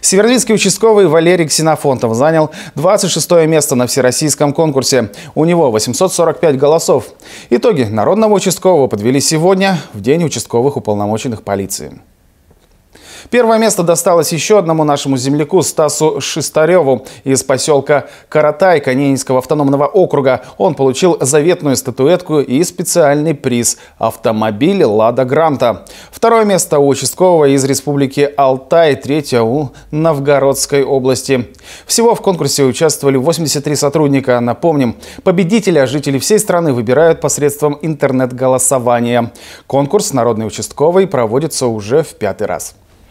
Северодвинский участковый Валерий Ксенофонтов занял 26 место на всероссийском конкурсе. У него 845 голосов. Итоги народного участкового подвели сегодня, в День участковых уполномоченных полиции. Первое место досталось еще одному нашему земляку Стасу Шестареву из поселка Каратай Каненинского автономного округа. Он получил заветную статуэтку и специальный приз – автомобиль «Лада Гранта». Второе место у участкового из Республики Алтай, третье у Новгородской области. Всего в конкурсе участвовали 83 сотрудника. Напомним, победителя а жители всей страны выбирают посредством интернет-голосования. Конкурс «Народный участковый» проводится уже в пятый раз.